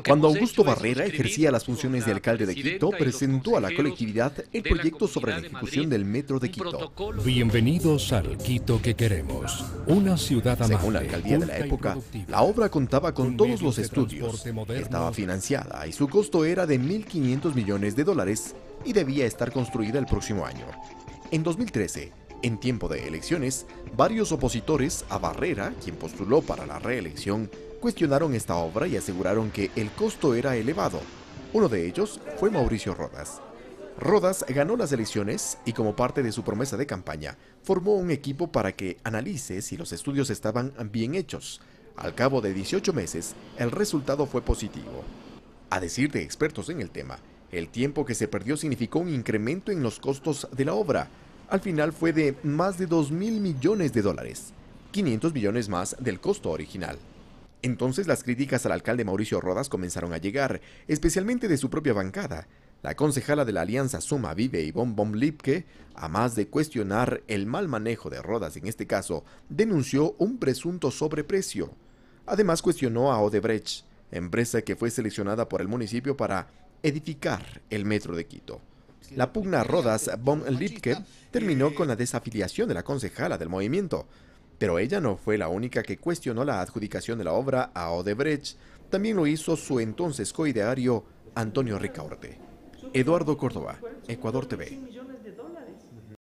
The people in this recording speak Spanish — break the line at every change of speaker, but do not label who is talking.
Cuando Augusto Barrera ejercía las funciones de alcalde de Quito, presentó a la colectividad el proyecto sobre la ejecución del metro de Quito. Bienvenidos al Quito que queremos, una ciudad amable. Según la alcaldía de la época, la obra contaba con todos los estudios, estaba financiada y su costo era de 1.500 millones de dólares y debía estar construida el próximo año. En 2013, en tiempo de elecciones, varios opositores a Barrera, quien postuló para la reelección, cuestionaron esta obra y aseguraron que el costo era elevado. Uno de ellos fue Mauricio Rodas. Rodas ganó las elecciones y como parte de su promesa de campaña, formó un equipo para que analice si los estudios estaban bien hechos. Al cabo de 18 meses, el resultado fue positivo. A decir de expertos en el tema, el tiempo que se perdió significó un incremento en los costos de la obra, al final fue de más de 2 mil millones de dólares, 500 millones más del costo original. Entonces las críticas al alcalde Mauricio Rodas comenzaron a llegar, especialmente de su propia bancada. La concejala de la alianza Suma Vive y Bom Bom Lipke, a más de cuestionar el mal manejo de Rodas en este caso, denunció un presunto sobreprecio. Además cuestionó a Odebrecht, empresa que fue seleccionada por el municipio para edificar el metro de Quito. La pugna rodas von Lipke terminó con la desafiliación de la concejala del movimiento. Pero ella no fue la única que cuestionó la adjudicación de la obra a Odebrecht. También lo hizo su entonces coideario Antonio Ricaurte. Eduardo Córdoba, Ecuador TV.